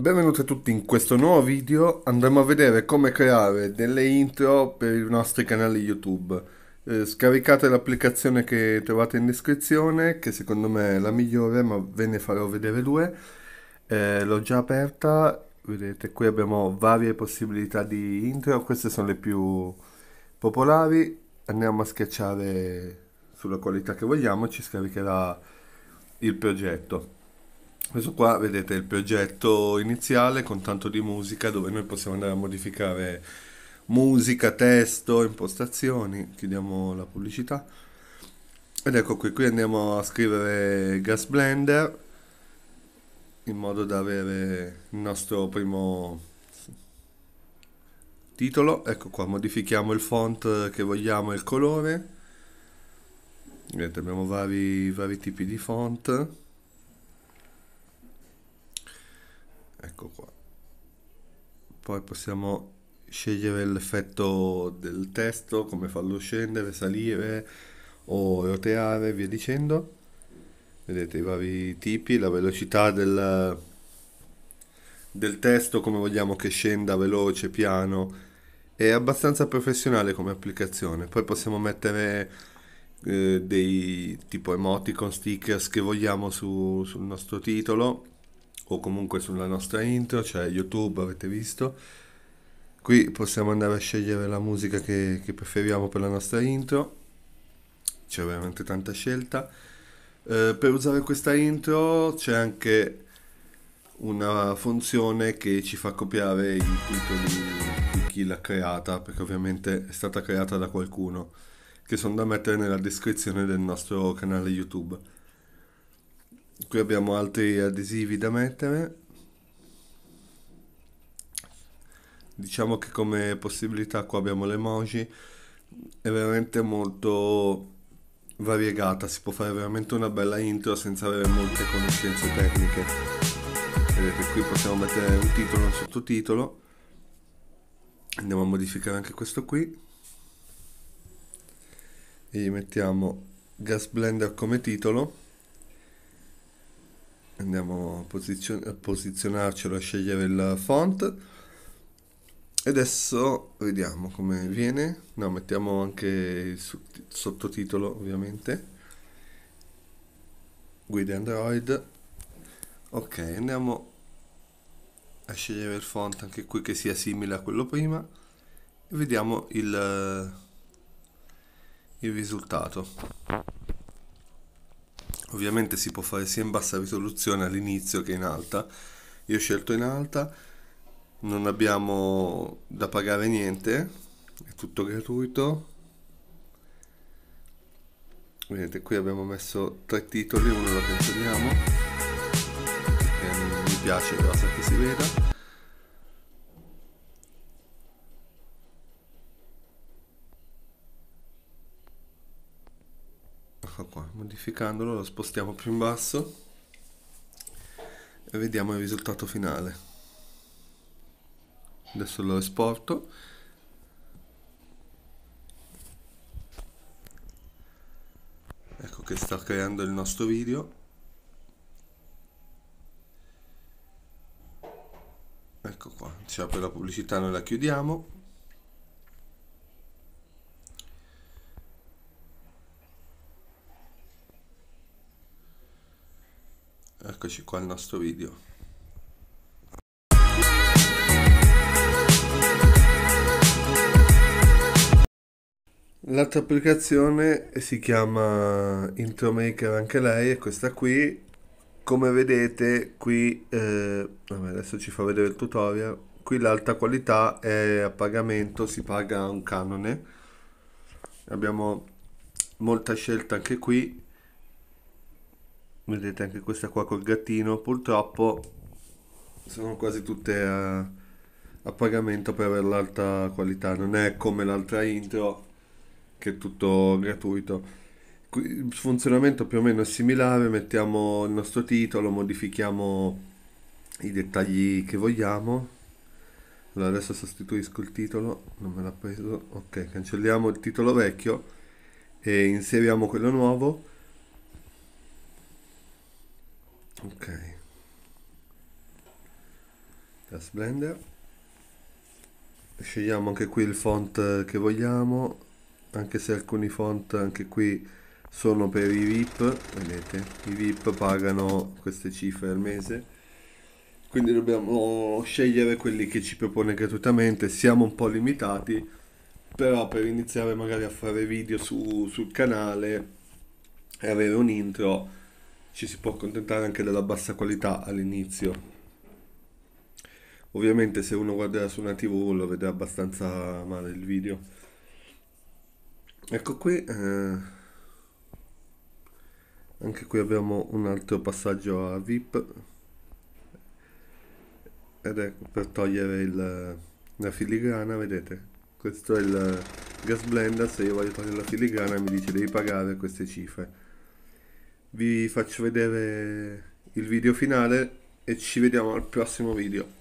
Benvenuti a tutti in questo nuovo video, andremo a vedere come creare delle intro per i nostri canali YouTube. Eh, scaricate l'applicazione che trovate in descrizione, che secondo me è la migliore, ma ve ne farò vedere due. Eh, L'ho già aperta, vedete qui abbiamo varie possibilità di intro, queste sono le più popolari. Andiamo a schiacciare sulla qualità che vogliamo, ci scaricherà il progetto. Questo qua, vedete, il progetto iniziale con tanto di musica dove noi possiamo andare a modificare musica, testo, impostazioni. Chiudiamo la pubblicità. Ed ecco qui, qui andiamo a scrivere Gas Blender in modo da avere il nostro primo titolo. Ecco qua, modifichiamo il font che vogliamo e il colore. Vedete, abbiamo vari, vari tipi di font. Poi possiamo scegliere l'effetto del testo, come farlo scendere, salire o roteare, via dicendo. Vedete i vari tipi, la velocità del, del testo, come vogliamo che scenda veloce, piano. È abbastanza professionale come applicazione. Poi possiamo mettere eh, dei tipo emoticon, stickers che vogliamo su, sul nostro titolo o comunque sulla nostra intro, cioè YouTube avete visto. Qui possiamo andare a scegliere la musica che, che preferiamo per la nostra intro, c'è veramente tanta scelta. Eh, per usare questa intro c'è anche una funzione che ci fa copiare il titolo di, di chi l'ha creata, perché ovviamente è stata creata da qualcuno, che sono da mettere nella descrizione del nostro canale YouTube qui abbiamo altri adesivi da mettere diciamo che come possibilità qua abbiamo l'emoji è veramente molto variegata si può fare veramente una bella intro senza avere molte conoscenze tecniche vedete qui possiamo mettere un titolo un sottotitolo andiamo a modificare anche questo qui e gli mettiamo gas blender come titolo andiamo a, posizion- a posizionarcelo a scegliere il font e adesso vediamo come viene no mettiamo anche il sottotitolo ovviamente guida android ok andiamo a scegliere il font anche qui che sia simile a quello prima e vediamo il, il risultato Ovviamente si può fare sia in bassa risoluzione all'inizio che in alta. Io ho scelto in alta, non abbiamo da pagare niente, è tutto gratuito. Vedete, qui abbiamo messo tre titoli, uno lo cancelliamo, mi piace, basta che si veda. ecco qua, modificandolo lo spostiamo più in basso e vediamo il risultato finale. Adesso lo esporto. Ecco che sta creando il nostro video. Ecco qua, ci apre la pubblicità, noi la chiudiamo. eccoci qua al nostro video. L'altra applicazione si chiama Intro Maker anche lei, è questa qui. Come vedete qui, eh, adesso ci fa vedere il tutorial, qui l'alta qualità è a pagamento, si paga un canone. Abbiamo molta scelta anche qui, vedete anche questa qua col gattino purtroppo sono quasi tutte a, a pagamento per avere l'alta qualità non è come l'altra intro che è tutto gratuito il funzionamento più o meno è similare mettiamo il nostro titolo modifichiamo i dettagli che vogliamo allora adesso sostituisco il titolo non me l'ha preso ok cancelliamo il titolo vecchio e inseriamo quello nuovo ok task blender scegliamo anche qui il font eh, che vogliamo anche se alcuni font anche qui sono per i VIP vedete i VIP pagano queste cifre al mese quindi dobbiamo scegliere quelli che ci propone gratuitamente siamo un po' limitati però per iniziare magari a fare video su, sul canale e avere un intro ci si può accontentare anche della bassa qualità all'inizio. Ovviamente se uno guarderà su una tv lo vedrà abbastanza male il video. Ecco qui, eh, anche qui abbiamo un altro passaggio a VIP ed è per togliere il, la filigrana, vedete? Questo è il gas blender, se io voglio togliere la filigrana mi dice devi pagare queste cifre vi faccio vedere il video finale e ci vediamo al prossimo video